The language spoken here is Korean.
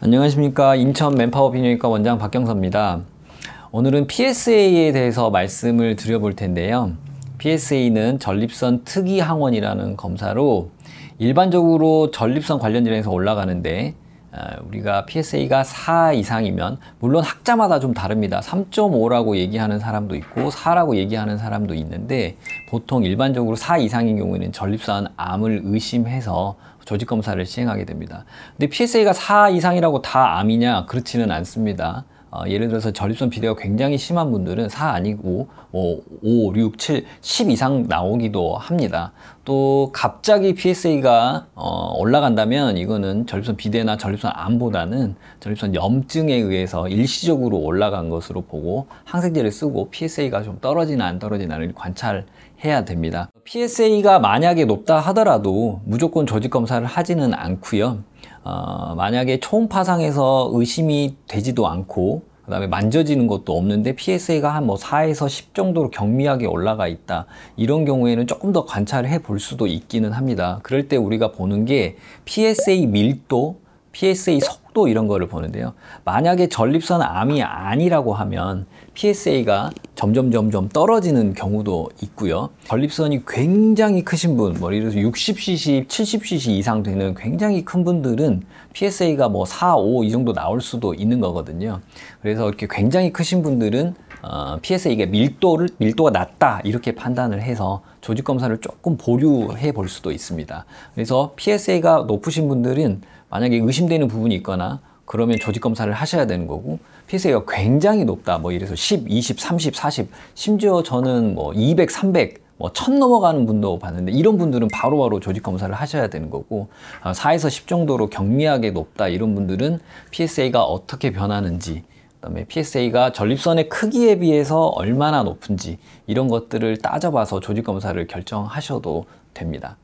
안녕하십니까 인천 맨파워 비뇨기과 원장 박경서입니다 오늘은 PSA에 대해서 말씀을 드려볼 텐데요 PSA는 전립선 특이항원이라는 검사로 일반적으로 전립선 관련 질환에서 올라가는데 어, 우리가 PSA가 4 이상이면 물론 학자마다 좀 다릅니다. 3.5라고 얘기하는 사람도 있고 4라고 얘기하는 사람도 있는데 보통 일반적으로 4 이상인 경우에는 전립선 암을 의심해서 조직 검사를 시행하게 됩니다. 근데 PSA가 4 이상이라고 다 암이냐? 그렇지는 않습니다. 어, 예를 들어서 전립선 비대가 굉장히 심한 분들은 4 아니고 뭐 5, 6, 7, 10 이상 나오기도 합니다. 또 갑자기 PSA가 어, 올라간다면 이거는 전립선 비대나 전립선 암보다는 전립선 염증에 의해서 일시적으로 올라간 것으로 보고 항생제를 쓰고 PSA가 좀 떨어지나 안 떨어지나를 관찰해야 됩니다. PSA가 만약에 높다 하더라도 무조건 조직 검사를 하지는 않고요. 어, 만약에 초음파상에서 의심이 되지도 않고 그 다음에 만져지는 것도 없는데 PSA가 한 뭐 4에서 10 정도로 경미하게 올라가 있다 이런 경우에는 조금 더 관찰해 볼 수도 있기는 합니다 그럴 때 우리가 보는 게 PSA 밀도 PSA 속도 이런 거를 보는데요. 만약에 전립선 암이 아니라고 하면 PSA가 점점 점점 떨어지는 경우도 있고요. 전립선이 굉장히 크신 분, 뭐 예를 들어서 60cc, 70cc 이상 되는 굉장히 큰 분들은 PSA가 뭐 4, 5 이 정도 나올 수도 있는 거거든요. 그래서 이렇게 굉장히 크신 분들은 PSA 어, 서 이게 밀도를 밀도가 낮다 이렇게 판단을 해서 조직 검사를 조금 보류해 볼 수도 있습니다. 그래서 PSA가 높으신 분들은 만약에 의심되는 부분이 있거나 그러면 조직 검사를 하셔야 되는 거고 PSA가 굉장히 높다 뭐 이래서 10, 20, 30, 40 심지어 저는 뭐 200, 300 뭐천 넘어가는 분도 봤는데 이런 분들은 바로바로 바로 조직 검사를 하셔야 되는 거고 4에서 어, 10 정도로 경미하게 높다 이런 분들은 PSA가 어떻게 변하는지 그다음에 PSA가 전립선의 크기에 비해서 얼마나 높은지 이런 것들을 따져봐서 조직 검사를 결정하셔도 됩니다.